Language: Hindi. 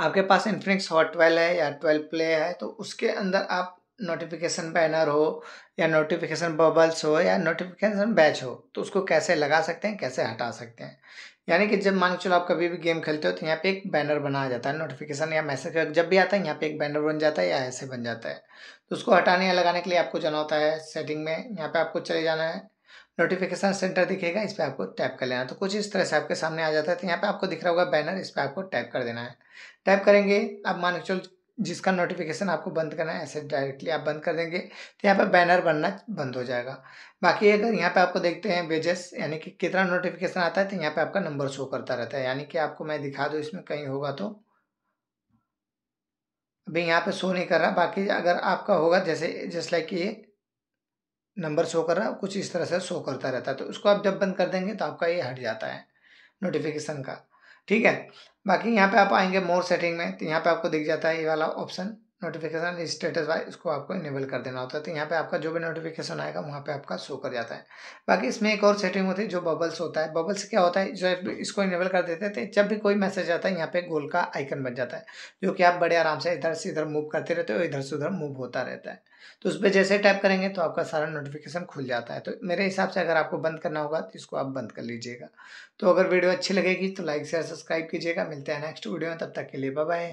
आपके पास इन्फिनिक्स हॉट ट्वेल्व है या ट्वेल्व प्ले है तो उसके अंदर आप नोटिफिकेशन बैनर हो या नोटिफिकेशन बबल्स हो या नोटिफिकेशन बैच हो तो उसको कैसे लगा सकते हैं कैसे हटा सकते हैं यानी कि जब मान के चलो आप कभी भी गेम खेलते हो तो यहाँ पे एक बैनर बनाया जाता है नोटिफिकेशन या मैसेज जब भी आता है यहाँ पे एक बैनर बन जाता है या ऐसे बन जाता है तो उसको हटाने या लगाने के लिए आपको जाना होता है सेटिंग में यहाँ पे आपको चले जाना है नोटिफिकेशन सेंटर दिखेगा इस पर आपको टैप कर लेना तो कुछ इस तरह से आपके सामने आ जाता है तो यहाँ पे आपको दिख रहा होगा बैनर इस पर आपको टैप कर देना है टैप करेंगे आप मान के चलो जिसका नोटिफिकेशन आपको बंद करना है ऐसे डायरेक्टली आप बंद कर देंगे तो यहाँ पर बैनर बनना बंद हो जाएगा बाकी अगर यहाँ पर आपको देखते हैं वेजेस यानी कि कितना नोटिफिकेशन आता है तो यहाँ पर आपका नंबर शो करता रहता है यानी कि आपको मैं दिखा दूँ इसमें कहीं होगा तो अभी यहाँ पे शो नहीं कर रहा बाकी अगर आपका होगा जैसे जस्ट लाइक ये नंबर शो कर रहा है कुछ इस तरह से शो करता रहता है तो उसको आप जब बंद कर देंगे तो आपका ये हट जाता है नोटिफिकेशन का ठीक है बाकी यहाँ पे आप आएंगे मोर सेटिंग में तो यहाँ पे आपको दिख जाता है ये वाला ऑप्शन नोटिफिकेशन स्टेटस वाई इसको आपको इनेबल कर देना होता है तो यहाँ पे आपका जो भी नोटिफिकेशन आएगा वहाँ पे आपका शो कर जाता है बाकी इसमें एक और सेटिंग होती है जो बबल्स होता है बबल्स क्या होता है जो इसको इनेबल कर देते हैं जब भी कोई मैसेज आता है यहाँ पे गोल का आइकन बन जाता है जो कि आप बड़े आराम से इधर से इधर मूव करते रहते हो इधर से उधर मूव होता रहता है तो उस पर जैसे टाइप करेंगे तो आपका सारा नोटिफिकेशन खुल जाता है तो मेरे हिसाब से अगर आपको बंद करना होगा तो इसको आप बंद कर लीजिएगा तो अगर वीडियो अच्छी लगेगी तो लाइक शेयर सब्सक्राइब कीजिएगा मिलते हैं नेक्स्ट वीडियो में तब तक के लिए बाय